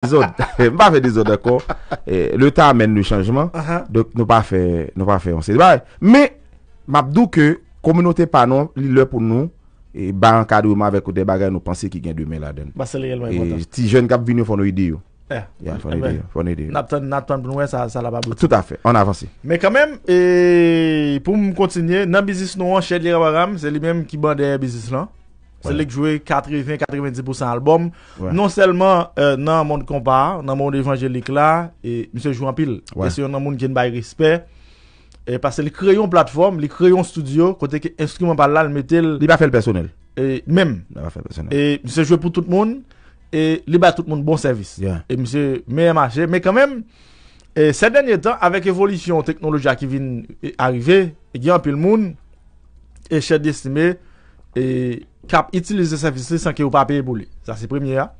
M pa fe dizo eh, uh-huh. non, de kon, le ta men nou chanjman, nou pa fe yon se. Me, m ap do ke, kominote pa nou, li lè pou nou, ba an kadou ma vek kote, ba gen nou panse ki gen dwi men la den. Ba se le yel mwen yon ta. Ti jen kap vinyo fon yon ide yo. Ya, fon yon ide yo. N ap ton poun wè sa la ba bouti. Tout a fe, an avansi. Me kamem, pou m kontinye, nan bizis nou an ched li rwa ram, se li mèm ki ban de bizis lan. Non? C'est lui qui joue 80-90% album. Non seulement euh, dans le monde compas, dans le monde évangélique là, et monsieur joue en pile. Et c'est un monde qui n'a pas respect. Et parce que les crayons plateforme, les crayons studio, côté que instrument par là, le mettait. Il pas fait le personnel. Et même. Il pas fait le personnel. Et monsieur jouait pour tout le monde. Et il bat tout le monde bon service. Yeah. Et monsieur, meilleur marché. Mais quand même, et ces derniers temps, avec l'évolution technologique qui vient d'arriver, il y a un peu le monde, et chef d'estimé, et Cap utiliser le service sans qu'il ne ait pas pour Ça, c'est premier. Il y a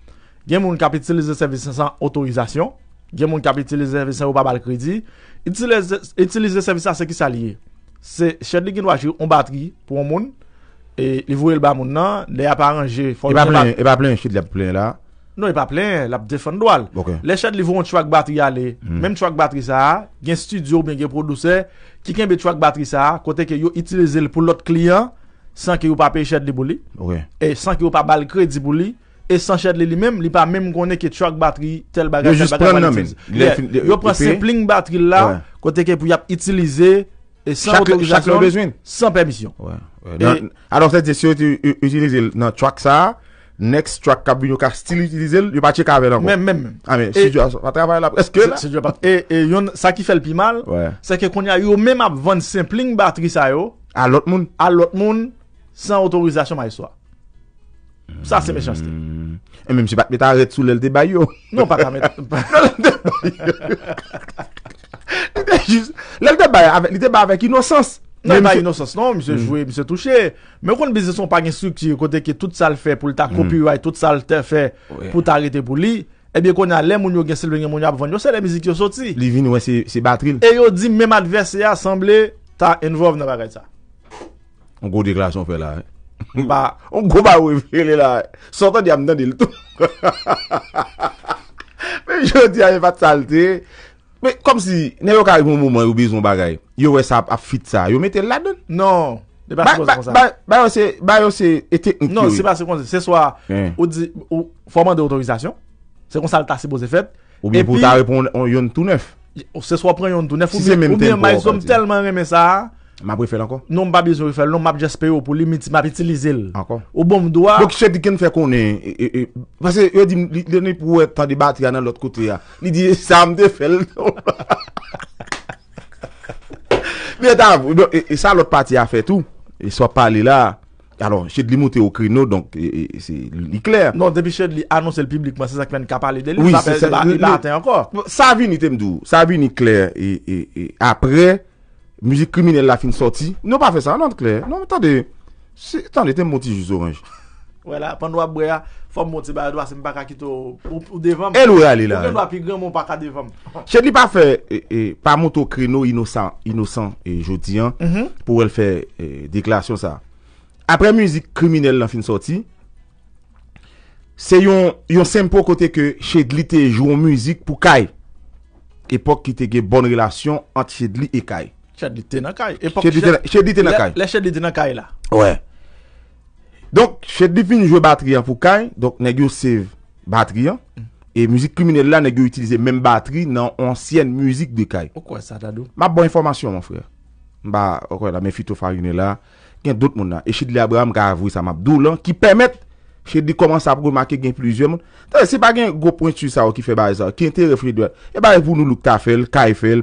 des gens qui utilisent le service sans autorisation. Il y a des qui utilisent le service sans pas crédit. Utiliser utiliser service à ce qui sont liés. C'est chef de gueule e qui a batterie e pour e un monde. Et il y a des gens qui n'ont arrangé. Il va a pas plein. Il n'y a pas plein. Il n'y a pas plein. Il n'y a pas plein. Il n'y a Les chefs de batterie aller. Hmm. même chat batterie. ça. si vous avez un studio qui produit, quelqu'un a un chat avec batterie batterie, côté ils l'utilise pour l'autre client. San ki yo pa pey chèd li e bou li E san ki yo pa bal kredi bou li E san chèd li li mèm Li pa mèm konè ki chèd batteri tel bagage Yo pre se pling batteri la Kote ke pou yap itilize E san otorizasyon San permisyon Adon se de si yo itilize nan chèd sa Next chèd kabou yo ka stil itilize Yo pati kave lan E yon sa ki fel pi mal Se ke konè yo mèm ap vende se pling batteri sa yo A lot moun San otorizasyon ma yiswa Sa se me chansi E men mse bat me ta ret sou lel debay yo Non pata Lel debay yo Lel debay, li debay avek inosans Nan ba inosans, non, mse jwe, mse touche Men kon bizison pa gen struktur Kote ki tout sa l fe pou lita kopi hmm. waj Tout sa l te fe pou eh ta rete pou li E ben kon ya lem moun yo gen silvenye moun yo Apo vanyo se le bizik yo soti Li vin wensi batril E yo di men adverse ya asemble Ta envov nan reta On go de glas yon fè la. On go ba ou fè le la. Sotan di am nan del tout. Men, yo di a yon pat salte. Men, kom si, nen yo ka ripon moun moun, yo bi zon bagay, yo wè sa ap fit sa, yo mette ladon. Non, de pa se kon se kon sa. Ba yon se, ba yon se ete inkri. Non, se pa se kon se, se swa, ou di, ou forman de otorizasyon, se kon sa lta se boze fèt. Ou bi, pou ta ripon yon tounef. Ou se swa pran yon tounef. Si se menm tempo. Ou bi, ou bi, ou Mabre fel ankon? Non mabre zo we fel, non mabre jespe yo pou li mabre ti li zil. Ankon. Ou bom mdoua. Mwen ki chèd di ken fè konen. Pase, yon ni pou wè tan di bati anan lòt kote ya. Ni diye samde fel. Mwen etan, e sa lòt pati a fè tou. E swa pali la. Anon, chèd li motè ou kri nou, donk, e se li kler. Non, debi chèd li anonsè l'publikman, se sak men ka pali de li. Oui, si se li bati ankon. Sa vi ni temdou, sa vi ni kler. E apre... Muzik kriminelle la fin sorti. Nou pa fe sa, nan non, non, te kler. Nan, tan de, tan de ten moti juz oranj. Wè la, pan nou a brea, fòm moti ba, yon dwa se mpaka kito ou devan. El eh, ou yale la. Yon dwa pi gran mpaka devan. Chedli pa fe, eh, eh, pa mwoto kreno inosan, inosan e jodian, mhm. pou el fe deklasyon sa. Apre muzik kriminelle la fin sorti, se yon, yon sempou kote ke Chedli te jou mouzik pou kay. Epok ki te ge bon relasyon ant Chedli e Kaye. Cheddi te nan Kaye. Cheddi te nan Kaye. Le cheddi te nan Kaye la. Ouè. Donk cheddi finjou batriyan pou Kaye. Donk negyo save batriyan. Mm. E müzik kumine la negyo utilize men batri nan ansyen müzik de Kaye. Okwè sa dadou? Mab bon informasyon moun frè. Mba okwè la men fitofa yonè la. Gen dout moun la. E cheddi Abraham ga avoui sa mab dou lan. Ki pemet cheddi koman sa brou makè gen plizye moun. Tè se bagen go point sur sa ou ki fè ba e zan. Ki ente refli dwen. E ba evoun nou luk ta fèl, Kaye fèl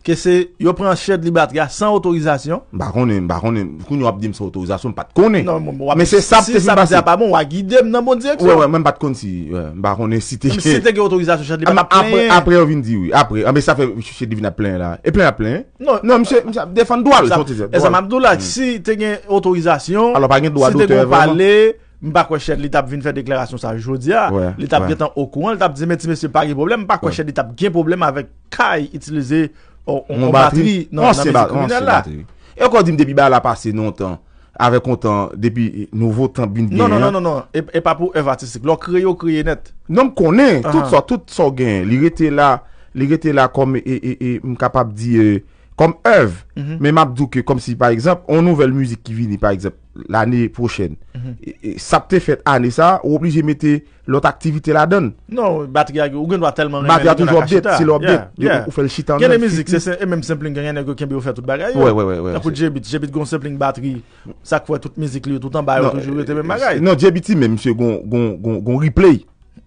Ke se yo pren chèd li bat gya san otorizasyon Mba konen, mba konen Fikoun yo ap di msa otorizasyon, mba te konen Mbe se sapte li bat si Mba konen si teke Mbe se teke otorizasyon chèd li bat Apre, apre yo vin di, apre Mbe se teke chèd li vin ap plen la E plen ap plen Mbe se teke otorizasyon Si teke ou pale Mba kwen chèd li tap vin fè deklarasyon sa jodia Li tap gwen tan okouran Li tap di men ti men se pari problem Mba kwen chèd li tap gen problem avèk kaj itilize On batri nan mizik. On se batri. E kon di mde bi ba la pase nou tan. Awe kontan, depi nouvo tan bin gen. Non, non, non, non, e pa pou evatisik. Lò kreyo kreye net. Non m konen, tout so, tout so gen. Li rete la, li rete la kom e m kapab di e... Kom ev, men map do ke kom si par ekzap, on nouvel müzik ki vini par ekzap, l'anye prochen. Saptè mhm. fèt ane sa, ou pli jemete lot aktivite la don. Non, batri ya ge, ou gen do a telman remen. Batri ya toujou obbet, si l'obbet, ou fè l'chit ane. Gen e mizik, se se, e menm sempling gen gen e go ken be ou fè tout bagay yo. Wè wè wè wè. Nan pou dje bit, dje bit gon sempling batri, sakwè tout mizik li yo, tout an bagay yo, tout jure tebe magay. Non, dje biti menm se gon, gon, gon, gon, gon replay yo.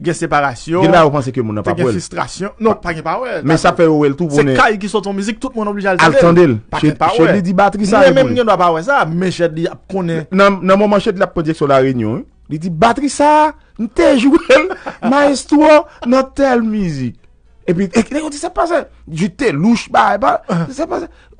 gen separasyon. Gen la ou panse ke moun ap ap wèl. Te gen fistrasyon. Non, pa gen pa wèl. Men sa fè wèl, tou wèl. Se kaye ki sou ton mizik, tout moun oblij al tendel. Al tendel. Pa gen pa wèl. Chè di di batri sa. Mè mèm gen wèl ap ap wèl sa. Mè chè di ap konè. Nan mou man chè di ap podjek sou la renyon, di di batri sa, nte jwèl, ma estwa, nan tel mizik. E pi, ek lè yon di sepase, jite louch ba, sepase,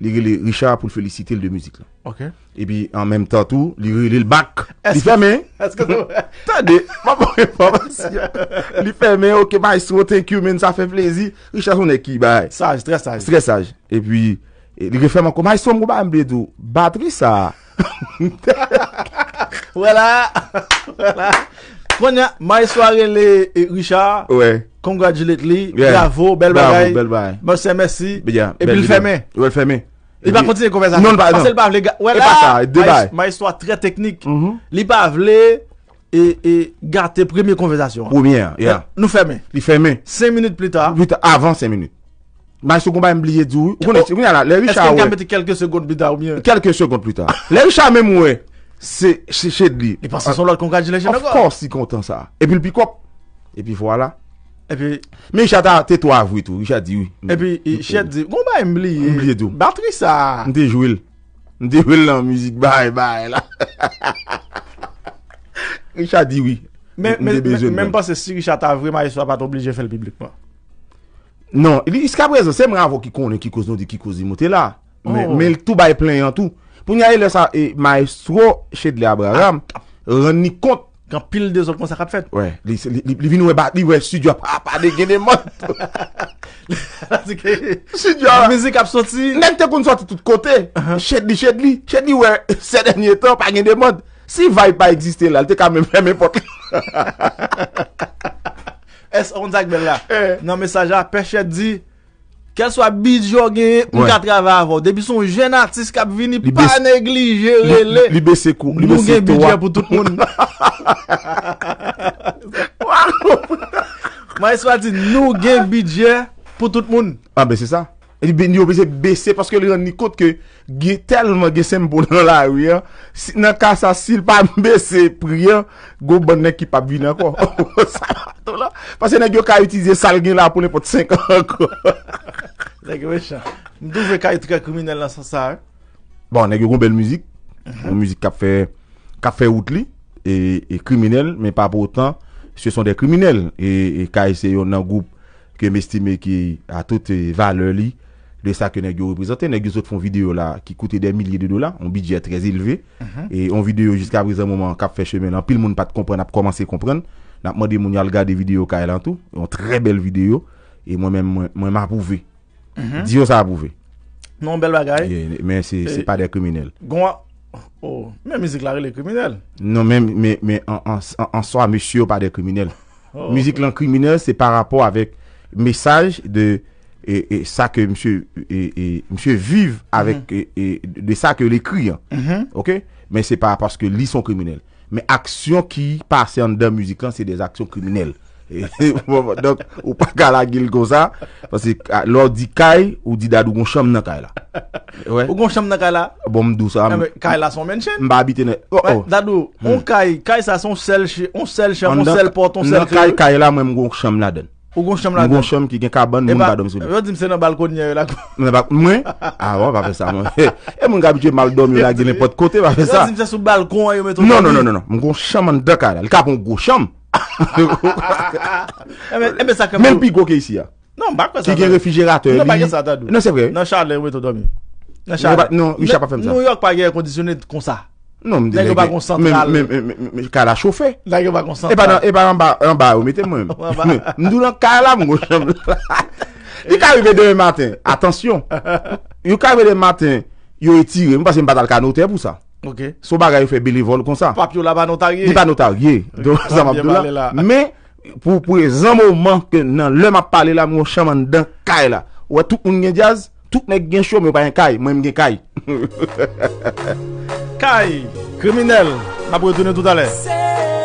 Li gri li Richard pou l felisite l de mizik la. Ok. E pi en menm tan tou, li gri li l bak. Li feme. Est-ce que c'est bon? Tande. Maman, maman. Li feme. Ok, ma yi sou. Thank you, men. Sa fe plezi. Richard, ou ne ki? Bye. Saj, stresaj. Stresaj. E pi, li gri feme anko. Ma yi sou mou ba mbedou. Badri sa. Voilà. Voilà. Konya. Ma yi souare li Richard. Ouè. Congratulate li. Bravo. Bel bagay. Bel bagay. Merci, merci. Bia. E pi l fem Il va continuer la conversation. Non, pas, parce ouais, va voilà, ça, ma histoire très technique. Mm -hmm. Il va et, et gâter première conversation. Première, yeah. Nous fermons. Il fermé. 5 minutes plus tard. Plus tard avant 5 minutes. Mais ce qu'on va oublier du. Vous connaissez, oh. vous là, les Richard. Est-ce va mettre quelques secondes plus tard ou bien Quelques secondes plus tard. les Richard même ouais. C'est chez lui. Il que son lot congratulations. Of course, il content ça. Et puis le pick-up. Et puis voilà. Men I chata te to avwe tou, I chati di ou. E pi, chat di, gom ba mbli? Mbli e dou. Batris sa... Nde jwil. Nde jwil nan müzik, bay bay la. I chati di ou. Menm pa se si I chata avwe, ma yos wapate oblige fèl biblikman. Non, li iska brezen, se mran avwe ki kounen ki kouz non di ki kouz di motela. Men tout bay plen yon tout. Poun ya yon le sa, ma yos tro chet li abra ram, ah. ren ni kont. Kan pil de zon kon sak ap fet? Ouè, li vi nou e bat, li wè studio ap ap ade gen de moun. La zikè, la mizik ap soti. Lèk te kon soti tout kote, Shedli, uh-huh. Shedli, Shedli wè sè denye ton ap agen de moun. Si vay pa eksiste lè, lè te kan mè mè mè fok. Es, onzak bella, nan mesaja pe Shedli. Kel swa bidye genye pou katrava avon, debi son jen artist kap vini pa neglijere le, nou gen bidye pou tout moun. Ma e swa ti nou gen bidye pou tout moun. Ah, a be se sa, e di yo be se be se, paske li an nikot ke telman ge se mbono la wye, si nan ka sa sil pa mbe se priye, go ban nek ki pa bine kwa. Paske nan gyo ka itize sal gen la pou ne pot 5 an kwa. Ndou jè ka yon trucè kriminelle nan sa sa? Eh? Bon, nè gen yon bel müzik. Müzik kap fè out li. E, e kriminelle, men pa pou otan. Se son de kriminelle. E ka yon nan group ke m'estime ki a tout e vale li. De sa ke nè gen yon reprezentè. Nè gen yon videyo la ki koute den milyè de dola. On bidye trez ilve. E yon videyo jiska aprezen mouman kap fè chèmen. An pil moun pat kompren ap komanse kompren. Nap mwade moun yal ga de videyo ka yon lantou. Yon tre bel videyo. E mwen mwen mwen mwen mwen mwen mwen mwen mwen mwen m Mhm. Dio ça a prouvé. Non, belle bagaille. mais c'est n'est pas des criminels. Oh, mais musique là, les est Non, mais, mais, en, en, soi, monsieur, pas des criminels. Oh, musique l'en là, c'est par rapport avec message de et, ça que monsieur, et, monsieur vive avec mhm. et, de ça que l'écrit. Hein. Mais mhm. Ok? Mais c'est pas parce que lui sont criminels. Mais actions qui passent en deux musiques, c'est des actions criminelles. Ou pa kala gil ko sa Lo di kay ou di dadou Gon chom nan kay la Ou gon chom nan kay la Kay la son menchen oh, oh. Dadou, on kay, kay sa son sel On sel port, on sel kri Kay la mwen mwen gon chom la den Mwen gon chom ki gen kaban Mwen bon jimse nan balkon nye yo la Mwen, a wan pa fe sa E mwen gabi che mal don yo la gil en pot kote Mwen bon jimse sou balkon Non, non, non, non, mwen gon chom nan kay la Lika pou mwen gon chom Men pi goke isi ya Ki gen refijeratè Non se vre Non yon pa gen kondisyonè kon sa Non mde lege Kala choufe E pa nan bar ou metè mwen Mdou nan kala mwen Yon karive demè matin Atensyon Yon karive demè matin Yon etire mwen pasè mbatal ka notè pou sa OK. ce bagarre fait bénévole comme ça. Papier là pas notarié. Il pas notarié. Donc ça m'a Mais pour présent moment que dans le m'a parlé là mon chaman dans caille là. Ouais e tout monde gen jazz, tout nèg gen show mais pas un caille, moi gen caille. Caille criminel, m'a retourner tout à l'heure.